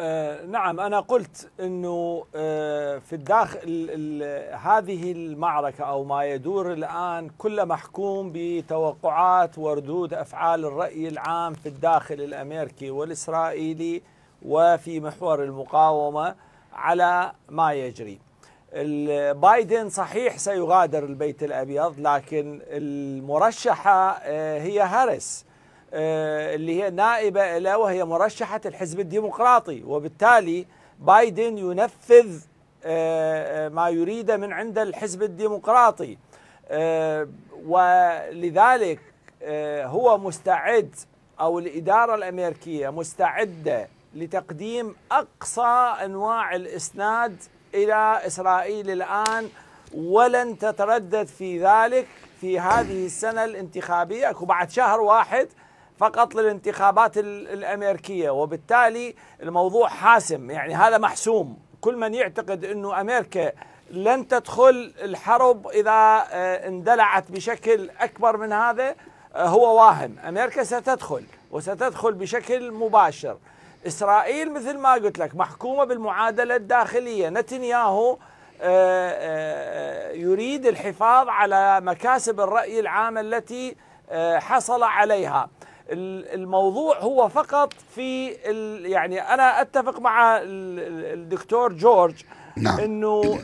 آه، نعم أنا قلت أنه آه، في الداخل هذه المعركة أو ما يدور الآن كل محكوم بتوقعات وردود أفعال الرأي العام في الداخل الأمريكي والإسرائيلي وفي محور المقاومة على ما يجري بايدن صحيح سيغادر البيت الأبيض لكن المرشحة آه، هي هاريس آه، اللي هي نائبة له وهي مرشحة الحزب الديمقراطي وبالتالي بايدن ينفذ آه، آه، ما يريده من عند الحزب الديمقراطي ولذلك هو مستعد أو الإدارة الأمريكية مستعدة لتقديم أقصى أنواع الإسناد إلى إسرائيل الآن ولن تتردد في ذلك في هذه السنة الانتخابية وبعد شهر واحد فقط للانتخابات الامريكيه وبالتالي الموضوع حاسم يعني هذا محسوم كل من يعتقد انه امريكا لن تدخل الحرب اذا آه، اندلعت بشكل اكبر من هذا آه، هو واهم امريكا ستدخل وستدخل بشكل مباشر اسرائيل مثل ما قلت لك محكومه بالمعادله الداخليه نتنياهو آه، يريد الحفاظ على مكاسب الراي العام التي حصل عليها الموضوع هو فقط في يعني انا اتفق مع الدكتور جورج نعم. انه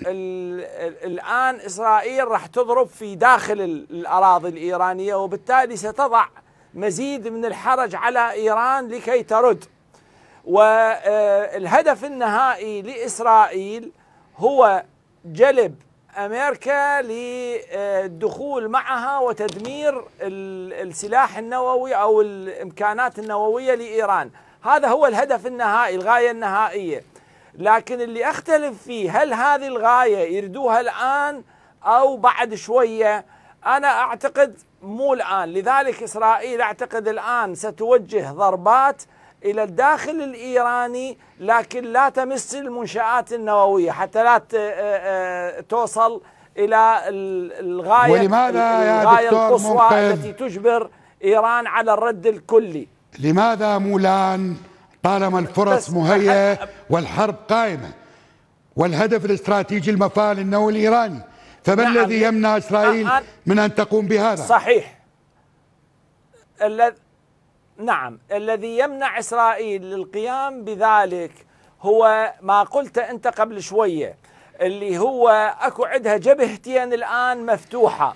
الان اسرائيل راح تضرب في داخل الاراضي الايرانيه وبالتالي ستضع مزيد من الحرج على ايران لكي ترد والهدف آه، النهائي لاسرائيل هو جلب امريكا للدخول معها وتدمير السلاح النووي او الامكانات النوويه لايران، هذا هو الهدف النهائي، الغايه النهائيه. لكن اللي اختلف فيه هل هذه الغايه يردوها الان او بعد شويه؟ انا اعتقد مو الان، لذلك اسرائيل اعتقد الان ستوجه ضربات إلى الداخل الإيراني لكن لا تمس المنشآت النووية حتى لا آه، آه، توصل إلى الغاية ولماذا يا الغاية القصوى التي تجبر إيران على الرد الكلي لماذا مولان طالما الفرص مهيئة والحرب قائمة والهدف الاستراتيجي المفاعل النووي الإيراني فما نعم الذي يمنع إسرائيل من أن تقوم بهذا صحيح نعم الذي يمنع إسرائيل للقيام بذلك هو ما قلت أنت قبل شوية اللي هو أكو عندها جبهتين الآن مفتوحة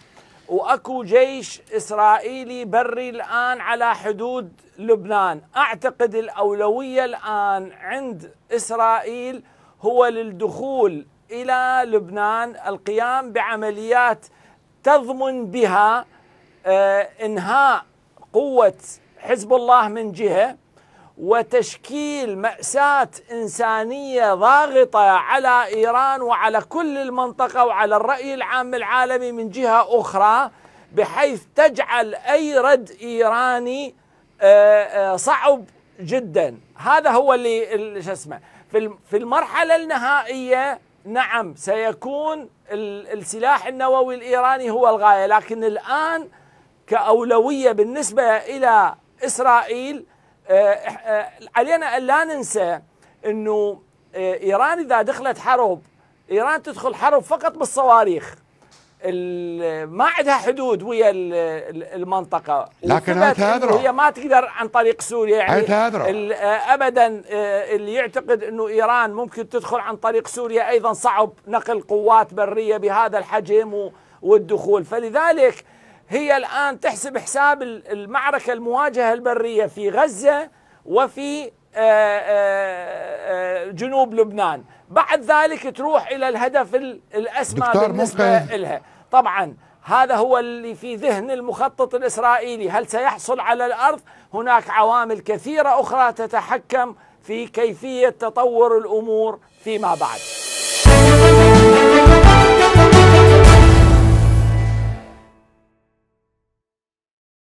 واكو جيش اسرائيلي بري الان على حدود لبنان، اعتقد الاولويه الان عند اسرائيل هو للدخول الى لبنان، القيام بعمليات تضمن بها آه، انهاء قوه حزب الله من جهه وتشكيل مأساة إنسانية ضاغطة على إيران وعلى كل المنطقة وعلى الرأي العام العالمي من جهة أخرى بحيث تجعل أي رد إيراني آه، آه، صعب جدا هذا هو اللي شو اسمه في المرحلة النهائية نعم سيكون السلاح النووي الإيراني هو الغاية لكن الآن كأولوية بالنسبة إلى اسرائيل آه، آه، علينا ان لا ننسى انه آه، ايران اذا دخلت حرب ايران تدخل حرب فقط بالصواريخ ما عندها حدود ويا المنطقه لكن هي, هي ما تقدر عن طريق سوريا يعني ابدا اللي يعتقد انه ايران ممكن تدخل عن طريق سوريا ايضا صعب نقل قوات بريه بهذا الحجم والدخول فلذلك هي الآن تحسب حساب المعركة المواجهة البرية في غزة وفي آه، آه، آه، جنوب لبنان بعد ذلك تروح إلى الهدف الأسمى بالنسبة لها طبعا هذا هو اللي في ذهن المخطط الإسرائيلي هل سيحصل على الأرض هناك عوامل كثيرة أخرى تتحكم في كيفية تطور الأمور فيما بعد